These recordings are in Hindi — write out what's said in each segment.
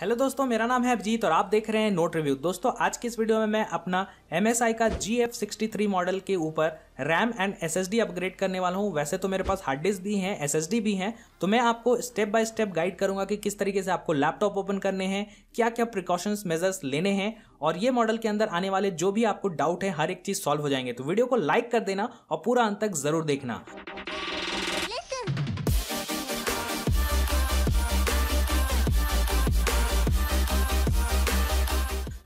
हेलो दोस्तों मेरा नाम है अभिजीत और आप देख रहे हैं नोट रिव्यू दोस्तों आज की इस वीडियो में मैं अपना एम का G F sixty three model के ऊपर रैम एंड एस अपग्रेड करने वाला हूँ वैसे तो मेरे पास हार्ड डिस्क भी हैं एस भी हैं तो मैं आपको स्टेप बाय स्टेप गाइड करूंगा कि किस तरीके से आपको लैपटॉप ओपन करने हैं क्या क्या प्रिकॉशंस मेजर्स लेने हैं और ये मॉडल के अंदर आने वाले जो भी आपको डाउट है हर एक चीज़ सॉल्व हो जाएंगे तो वीडियो को लाइक कर देना और पूरा अंत तक ज़रूर देखना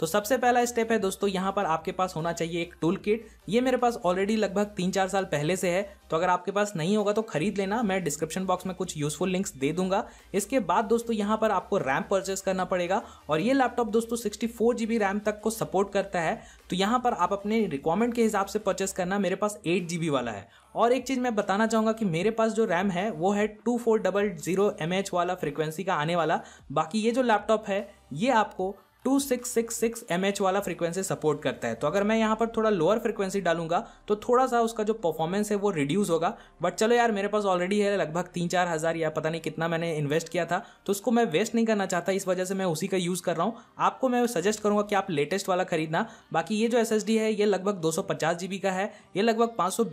तो सबसे पहला स्टेप है दोस्तों यहाँ पर आपके पास होना चाहिए एक टूल किट ये मेरे पास ऑलरेडी लगभग तीन चार साल पहले से है तो अगर आपके पास नहीं होगा तो खरीद लेना मैं डिस्क्रिप्शन बॉक्स में कुछ यूजफुल लिंक्स दे दूंगा इसके बाद दोस्तों यहाँ पर आपको रैम परचेस करना पड़ेगा और ये लैपटॉप दोस्तों sixty four G B RAM तक को सपोर्ट करता है तो यहाँ पर आप अपने रिक्वायरमेंट के हिसाब से परचेस करना मेरे पास एट जी बी वाला है और एक चीज़ मैं बताना चाहूँगा कि मेरे पास जो रैम है वो है two four double zero M H वाला फ्रिक्वेंसी का आने वाला बाकी ये जो लैपटॉप है ये आपको two six six six M H वाला फ्रीक्वेंसी सपोर्ट करता है तो अगर मैं यहाँ पर थोड़ा लोअर फ्रीक्वेंसी डालूंगा तो थोड़ा सा उसका जो परफॉर्मेंस है वो रिड्यूस होगा बट चलो यार मेरे पास ऑलरेडी है लगभग तीन चार हज़ार या पता नहीं कितना मैंने इन्वेस्ट किया था तो उसको मैं वेस्ट नहीं करना चाहता इस वजह से मैं उसी का यूज़ कर रहा हूँ आपको मैं सजेस्ट करूँगा कि आप लेटेस्ट वाला खरीदना बाकी ये जो एस है ये लगभग दो सौ का है ये लगभग पाँच सौ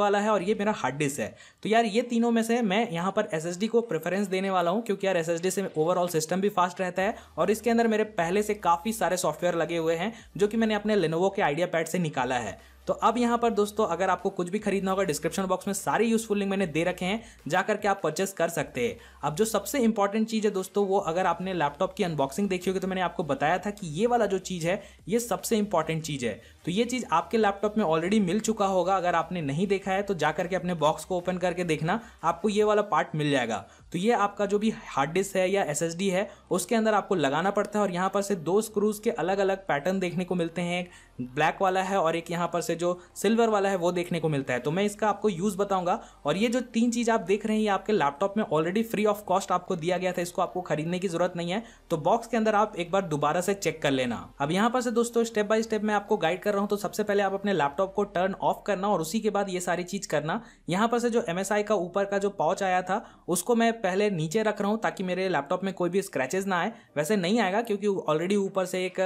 वाला है और ये मेरा हार्ड डिस्क है तो यार ये तीनों में से मैं यहाँ पर एस को प्रेफरेंस देने वाला हूँ क्योंकि यार एस से ओवरऑल सिस्टम भी फास्ट रहता है और इसके अंदर मेरे पहले ऐसे काफ़ी सारे सॉफ्टवेयर लगे हुए हैं जो कि मैंने अपने लेनोवो के आइडिया पैड से निकाला है तो अब यहाँ पर दोस्तों अगर आपको कुछ भी खरीदना होगा डिस्क्रिप्शन बॉक्स में सारे यूजफुल लिंक मैंने दे रखे हैं जा करके आप परचेस कर सकते हैं अब जो सबसे इंपॉर्टेंट चीज़ है दोस्तों वो अगर आपने लैपटॉप की अनबॉक्सिंग देखी होगी तो मैंने आपको बताया था कि ये वाला जो चीज़ है ये सबसे इंपॉर्टेंट चीज़ है तो ये चीज़ आपके लैपटॉप में ऑलरेडी मिल चुका होगा अगर आपने नहीं देखा है तो जा करके अपने बॉक्स को ओपन करके देखना आपको ये वाला पार्ट मिल जाएगा तो ये आपका जो भी हार्ड डिस्क है या एस है उसके अंदर आपको लगाना पड़ता है और यहाँ पर से दो स्क्रूज़ के अलग अलग पैटर्न देखने को मिलते हैं एक ब्लैक वाला है और एक यहाँ पर से जो सिल्वर वाला है वो देखने को मिलता है तो मैं इसका आपको यूज़ बताऊँगा और ये जो तीन चीज़ आप देख रहे हैं ये आपके लैपटॉप में ऑलरेडी फ्री ऑफ कॉस्ट आपको दिया गया था इसको आपको खरीदने की ज़रूरत नहीं है तो बॉक्स के अंदर आप एक बार दोबारा से चेक कर लेना अब यहाँ पर से दोस्तों स्टेप बाय स्टेप मैं आपको गाइड कर कर रहा हूँ तो सबसे पहले आप अपने लैपटॉप को टर्न ऑफ करना और उसी के बाद ये सारी चीज़ करना यहाँ पर से जो एम का ऊपर का जो पाउच आया था उसको मैं पहले नीचे रख रहा हूँ ताकि मेरे लैपटॉप में कोई भी स्क्रैचेज ना आए वैसे नहीं आएगा क्योंकि ऑलरेडी ऊपर से एक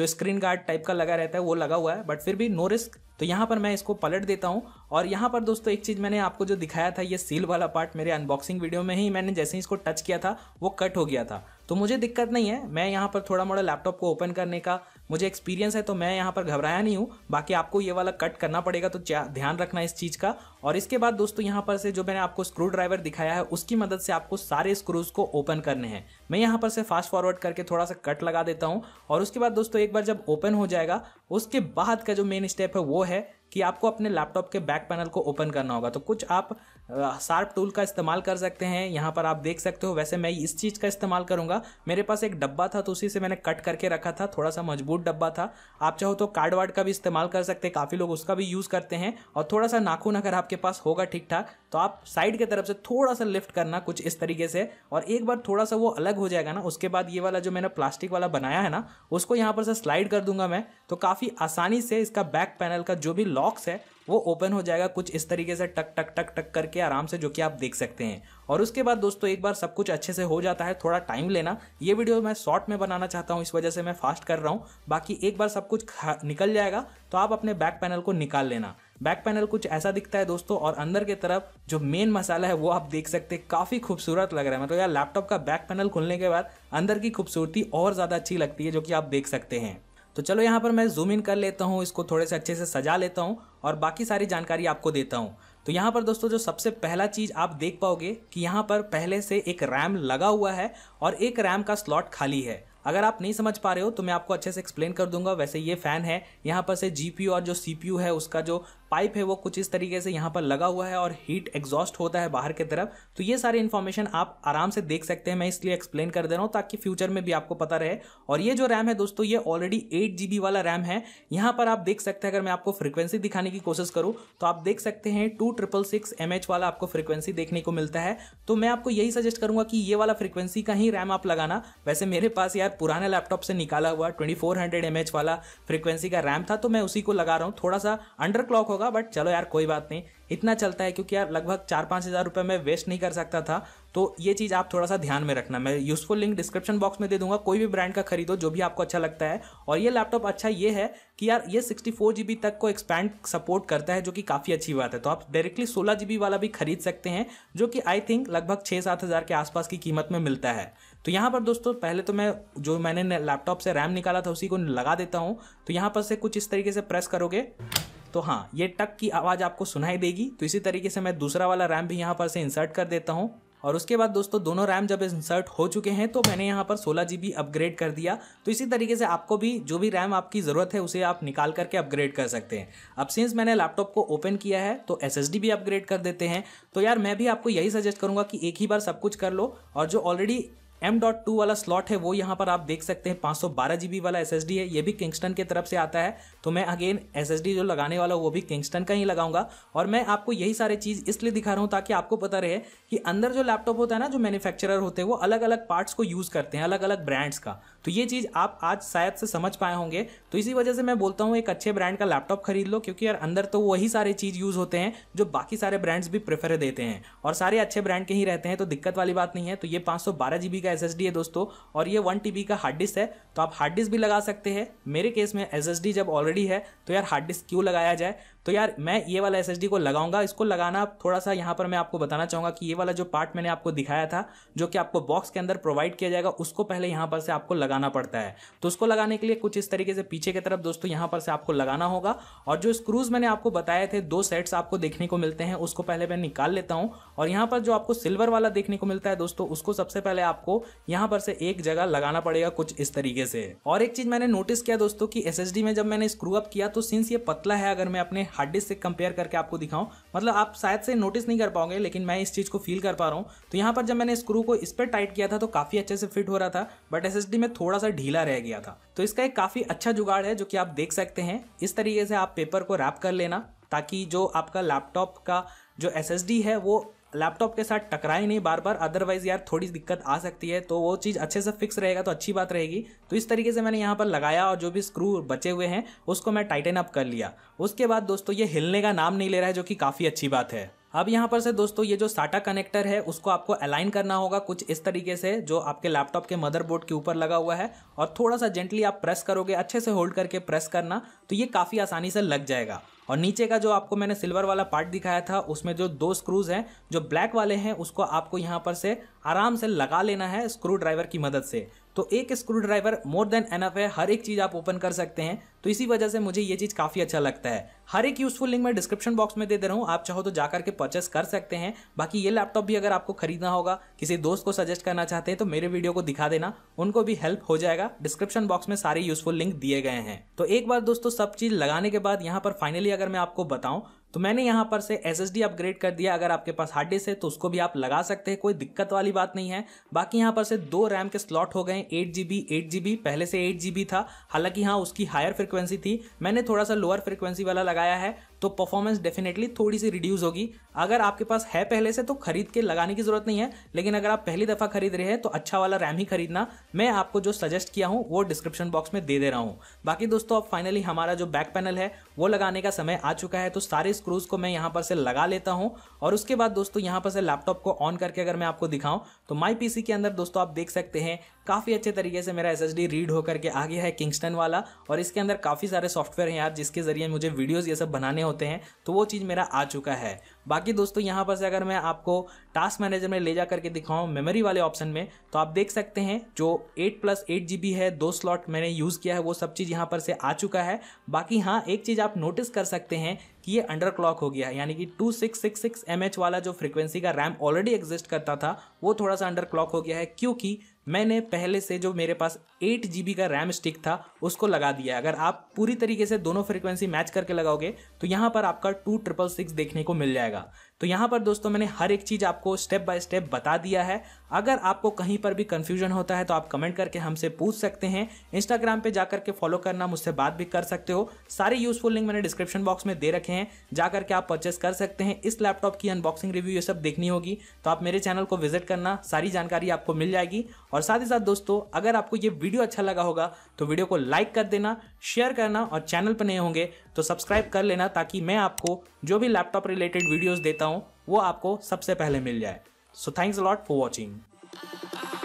जो स्क्रीन गार्ड टाइप का लगा रहता है वो लगा हुआ है बट फिर भी नो रिस्क तो यहाँ पर मैं इसको पलट देता हूँ और यहाँ पर दोस्तों एक चीज़ मैंने आपको जो दिखाया था ये सील वाला पार्ट मेरे अनबॉक्सिंग वीडियो में ही मैंने जैसे ही इसको टच किया था वो कट हो गया था तो मुझे दिक्कत नहीं है मैं यहाँ पर थोड़ा मोड़ा लैपटॉप को ओपन करने का मुझे एक्सपीरियंस है तो मैं यहाँ पर घबराया नहीं हूँ बाकी आपको ये वाला कट करना पड़ेगा तो ध्यान रखना इस चीज़ का और इसके बाद दोस्तों यहाँ पर से जो मैंने आपको स्क्रू ड्राइवर दिखाया है उसकी मदद से आपको सारे स्क्रूज को ओपन करने हैं मैं यहाँ पर से फास्ट फॉरवर्ड करके थोड़ा सा कट लगा देता हूँ और उसके बाद दोस्तों एक बार जब ओपन हो जाएगा उसके बाद का जो मेन स्टेप है वो है कि आपको अपने लैपटॉप के बैक पैनल को ओपन करना होगा तो कुछ आप शार्प टूल का इस्तेमाल कर सकते हैं यहाँ पर आप देख सकते हो वैसे मैं इस चीज़ का इस्तेमाल करूँगा मेरे पास एक डब्बा था तो उसी से मैंने कट करके रखा था थोड़ा सा मजबूत डब्बा था आप चाहो तो कार्ड वार्ड का भी इस्तेमाल कर सकते हैं काफ़ी लोग उसका भी यूज़ करते हैं और थोड़ा सा नाखून अगर आपके पास होगा ठीक ठाक तो आप साइड की तरफ से थोड़ा सा लिफ्ट करना कुछ इस तरीके से और एक बार थोड़ा सा वो अलग हो जाएगा ना उसके बाद ये वाला जो मैंने प्लास्टिक वाला बनाया है ना उसको यहाँ पर से स्लाइड कर दूंगा मैं तो काफ़ी आसानी से इसका बैक पैनल का जो भी लॉक्स है वो ओपन हो जाएगा कुछ इस तरीके से टक टक टक टक करके आराम से जो कि आप देख सकते हैं और उसके बाद दोस्तों एक बार सब कुछ अच्छे से हो जाता है थोड़ा टाइम लेना ये वीडियो मैं शॉर्ट में बनाना चाहता हूँ इस वजह से मैं फास्ट कर रहा हूँ बाकी एक बार सब कुछ निकल जाएगा तो आप अपने बैक पैनल को निकाल लेना बैक पैनल कुछ ऐसा दिखता है दोस्तों और अंदर की तरफ जो मेन मसाला है वो आप देख सकते हैं काफ़ी खूबसूरत लग रहा है मतलब यार लैपटॉप का बैक पैनल खुलने के बाद अंदर की खूबसूरती और ज़्यादा अच्छी लगती है जो कि आप देख सकते हैं तो चलो यहाँ पर मैं जूम इन कर लेता हूँ इसको थोड़े से अच्छे से सजा लेता हूँ और बाकी सारी जानकारी आपको देता हूँ तो यहाँ पर दोस्तों जो सबसे पहला चीज़ आप देख पाओगे कि यहाँ पर पहले से एक रैम लगा हुआ है और एक रैम का स्लॉट खाली है अगर आप नहीं समझ पा रहे हो तो मैं आपको अच्छे से एक्सप्लेन कर दूंगा वैसे ये फ़ैन है यहाँ पर से जी और जो सी है उसका जो पाइप है वो कुछ इस तरीके से यहाँ पर लगा हुआ है और हीट एग्जॉस्ट होता है बाहर की तरफ तो ये सारी इन्फॉर्मेशन आप आराम से देख सकते हैं मैं इसलिए एक्सप्लेन कर दे रहा हूँ ताकि फ्यूचर में भी आपको पता रहे और ये जो रैम है दोस्तों ये ऑलरेडी एट जी वाला रैम है यहाँ पर आप देख सकते हैं अगर मैं आपको फ्रिक्वेंसी दिखाने की कोशिश करूँ तो आप देख सकते हैं two triple six M H वाला आपको फ्रिक्वेंसी देखने को मिलता है तो मैं आपको यही सजेस्ट करूँगा कि ये वाला फ्रिक्वेंसी का ही रैम आप लगाना वैसे मेरे पास यार पुराने लैपटॉप से निकाला हुआ ट्वेंटी फोर वाला फ्रिक्वेंसी का रैम था तो मैं उसी को लगा रहा हूँ थोड़ा सा अंडर क्लॉक होगा होगा बट चलो यार कोई बात नहीं इतना चलता है क्योंकि यार लगभग चार पाँच हज़ार रुपये मैं वेस्ट नहीं कर सकता था तो ये चीज़ आप थोड़ा सा ध्यान में रखना मैं यूज़फुल लिंक डिस्क्रिप्शन बॉक्स में दे दूंगा कोई भी ब्रांड का खरीदो जो भी आपको अच्छा लगता है और ये लैपटॉप अच्छा ये है कि यार ये सिक्सटी फोर जी बी तक को एक्सपैंड सपोर्ट करता है जो कि काफ़ी अच्छी बात है तो आप डायरेक्टली सोलह जी बी वाला भी खरीद सकते हैं जो कि आई थिंक लगभग छः सात हज़ार के आसपास की कीमत में मिलता है तो यहाँ पर दोस्तों पहले तो मैं जो मैंने लैपटॉप से रैम निकाला था उसी को लगा देता हूँ तो यहाँ पर से कुछ इस तरीके से प्रेस करोगे तो हाँ ये टक की आवाज़ आपको सुनाई देगी तो इसी तरीके से मैं दूसरा वाला रैम भी यहाँ पर से इंसर्ट कर देता हूँ और उसके बाद दोस्तों दोनों रैम जब इंसर्ट हो चुके हैं तो मैंने यहाँ पर सोलह जी अपग्रेड कर दिया तो इसी तरीके से आपको भी जो भी रैम आपकी ज़रूरत है उसे आप निकाल करके अपग्रेड कर सकते हैं अब सिंस मैंने लैपटॉप को ओपन किया है तो एस भी अपग्रेड कर देते हैं तो यार मैं भी आपको यही सजेस्ट करूँगा कि एक ही बार सब कुछ कर लो और जो ऑलरेडी एम डॉट टू वाला स्लॉट है वो यहाँ पर आप देख सकते हैं पाँच सौ बारह जी बी वाला एस एस डी है ये भी किंगस्टन की तरफ से आता है तो मैं अगेन एस एस डी जो लगाने वाला हूँ वो भी किंगस्टन का ही लगाऊंगा और मैं आपको यही सारे चीज़ इसलिए दिखा रहा हूँ ताकि आपको पता रहे कि अंदर जो लैपटॉप होता है ना जो मैन्युफैक्चरर होते हैं वो अलग अलग पार्ट्स को यूज़ करते हैं अलग अलग ब्रांड्स का तो ये चीज़ आप आज शायद से समझ पाए होंगे तो इसी वजह से मैं बोलता हूँ एक अच्छे ब्रांड का लैपटॉप खरीद लो क्योंकि यार अंदर तो वही सारे चीज़ यूज़ होते हैं जो बाकी सारे ब्रांड्स भी प्रेफर देते हैं और सारे अच्छे ब्रांड के ही रहते हैं तो दिक्कत वाली बात नहीं है तो ये पाँच सौ बारह जी का एस है दोस्तों और ये वन टी का हार्ड डिस्क है तो आप हार्ड डिस्क भी लगा सकते हैं मेरे केस में एस जब ऑलरेडी है तो यार हार्ड डिस्क क्यों लगाया जाए तो यार मैं ये वाला एस को लगाऊंगा इसको लगाना थोड़ा सा यहाँ पर मैं आपको बताना चाहूँगा कि ये वाला जो पार्ट मैंने आपको दिखाया था जो कि आपको बॉक्स के अंदर प्रोवाइड किया जाएगा उसको पहले यहाँ पर से आपको लगाना पड़ता है तो उसको लगाने के लिए कुछ इस तरीके से पीछे की तरफ दोस्तों यहाँ पर से आपको लगाना होगा और जो स्क्रूज मैंने आपको बताए थे दो सेट्स आपको देखने को मिलते हैं उसको पहले मैं निकाल लेता हूँ और यहाँ पर जो आपको सिल्वर वाला देखने को मिलता है दोस्तों उसको सबसे पहले आपको यहाँ पर से एक जगह लगाना पड़ेगा कुछ इस तरीके से और एक चीज मैंने नोटिस किया दोस्तों की एस में जब मैंने स्क्रू अप किया तो सिंस ये पतला है अगर मैं अपने हार्ड डिस्क से कंपेयर करके आपको दिखाऊं मतलब आप शायद से नोटिस नहीं कर पाओगे लेकिन मैं इस चीज़ को फील कर पा रहा हूँ तो यहाँ पर जब मैंने स्क्रू को इस पर टाइट किया था तो काफ़ी अच्छे से फिट हो रहा था बट एस में थोड़ा सा ढीला रह गया था तो इसका एक काफ़ी अच्छा जुगाड़ है जो कि आप देख सकते हैं इस तरीके से आप पेपर को रैप कर लेना ताकि जो आपका लैपटॉप का जो एस है वो लैपटॉप के साथ टकराए नहीं बार बार अदरवाइज यार थोड़ी दिक्कत आ सकती है तो वो चीज़ अच्छे से फिक्स रहेगा तो अच्छी बात रहेगी तो इस तरीके से मैंने यहाँ पर लगाया और जो भी स्क्रू बचे हुए हैं उसको मैं टाइटन अप कर लिया उसके बाद दोस्तों ये हिलने का नाम नहीं ले रहा है जो कि काफ़ी अच्छी बात है अब यहाँ पर से दोस्तों ये जो साटा कनेक्टर है उसको आपको अलाइन करना होगा कुछ इस तरीके से जो आपके लैपटॉप के मदरबोर्ड के ऊपर लगा हुआ है और थोड़ा सा जेंटली आप प्रेस करोगे अच्छे से होल्ड करके प्रेस करना तो ये काफ़ी आसानी से लग जाएगा और नीचे का जो आपको मैंने सिल्वर वाला पार्ट दिखाया था उसमें जो दो स्क्रूज हैं जो ब्लैक वाले हैं उसको आपको यहाँ पर से आराम से लगा लेना है स्क्रू ड्राइवर की मदद से तो एक screw driver more than enough है हर एक चीज़ आप ओपन कर सकते हैं तो इसी वजह से मुझे ये चीज़ काफ़ी अच्छा लगता है हर एक यूजफुल लिंक मैं डिस्क्रिप्शन बॉक्स में दे दे रहा हूँ आप चाहो तो जाकर के परचेस कर सकते हैं बाकी ये लैपटॉप भी अगर आपको खरीदना होगा किसी दोस्त को सजेस्ट करना चाहते हैं तो मेरे वीडियो को दिखा देना उनको भी हेल्प हो जाएगा डिस्क्रिप्शन बॉक्स में सारे यूजफुल लिंक दिए गए हैं तो एक बार दोस्तों सब चीज़ लगाने के बाद यहाँ पर फाइनली अगर मैं आपको बताऊं तो मैंने यहाँ पर से एस एस अपग्रेड कर दिया अगर आपके पास हार्ड डिस्क है तो उसको भी आप लगा सकते हैं कोई दिक्कत वाली बात नहीं है बाकी यहाँ पर से दो रैम के स्लॉट हो गए eight G B eight G B पहले से एट जी बी था हालांकि हाँ उसकी हायर फ्रिक्वेंसी थी मैंने थोड़ा सा लोअर फ्रिक्वेंसी वाला लगाया है तो परफॉर्मेंस डेफिनेटली थोड़ी सी रिड्यूस होगी अगर आपके पास है पहले से तो खरीद के लगाने की जरूरत नहीं है लेकिन अगर आप पहली दफ़ा खरीद रहे हैं तो अच्छा वाला रैम ही खरीदना मैं आपको जो सजेस्ट किया हूँ वो डिस्क्रिप्शन बॉक्स में दे दे रहा हूँ बाकी दोस्तों अब फाइनली हमारा जो बैक पैनल है वो लगाने का समय आ चुका है तो सारे स्क्रूज को मैं यहाँ पर से लगा लेता हूँ और उसके बाद दोस्तों यहाँ पर से लैपटॉप को ऑन करके अगर मैं आपको दिखाऊँ तो माई पीसी के अंदर दोस्तों आप देख सकते हैं काफ़ी अच्छे तरीके से मेरा एस रीड होकर के आ गया है किंगस्टन वाला और इसके अंदर काफ़ी सारे सॉफ्टवेयर हैं यार जिसके जरिए मुझे वीडियोज़ ये सब बनाने होते हैं तो वो चीज़ मेरा आ चुका है बाकी दोस्तों यहाँ पर से अगर मैं आपको टास्क मैनेजर में ले जा करके दिखाऊँ मेमोरी वाले ऑप्शन में तो आप देख सकते हैं जो 8 प्लस एट जी है दो स्लॉट मैंने यूज़ किया है वो सब चीज़ यहाँ पर से आ चुका है बाकी हाँ एक चीज़ आप नोटिस कर सकते हैं कि ये अंडर क्लॉक हो गया है यानी कि two six six six M H वाला जो फ्रिक्वेंसी का रैम ऑलरेडी एग्जिस्ट करता था वो थोड़ा सा अंडर क्लॉक हो गया है क्योंकि मैंने पहले से जो मेरे पास एट जी का रैम स्टिक था उसको लगा दिया अगर आप पूरी तरीके से दोनों फ्रिक्वेंसी मैच करके लगाओगे तो यहाँ पर आपका टू ट्रिपल सिक्स देखने को मिल जाएगा तो यहाँ पर दोस्तों मैंने हर एक चीज़ आपको स्टेप बाय स्टेप बता दिया है अगर आपको कहीं पर भी कन्फ्यूजन होता है तो आप कमेंट करके हमसे पूछ सकते हैं इंस्टाग्राम पे जा करके फॉलो करना मुझसे बात भी कर सकते हो सारे यूजफुल लिंक मैंने डिस्क्रिप्शन बॉक्स में दे रखे हैं जा करके आप परचेस कर सकते हैं इस लैपटॉप की अनबॉक्सिंग रिव्यू ये सब देखनी होगी तो आप मेरे चैनल को विजिट करना सारी जानकारी आपको मिल जाएगी और और साथ ही साथ दोस्तों अगर आपको ये वीडियो अच्छा लगा होगा तो वीडियो को लाइक कर देना शेयर करना और चैनल पर नए होंगे तो सब्सक्राइब कर लेना ताकि मैं आपको जो भी लैपटॉप रिलेटेड वीडियोज़ देता हूँ वो आपको सबसे पहले मिल जाए so thanks lot for watching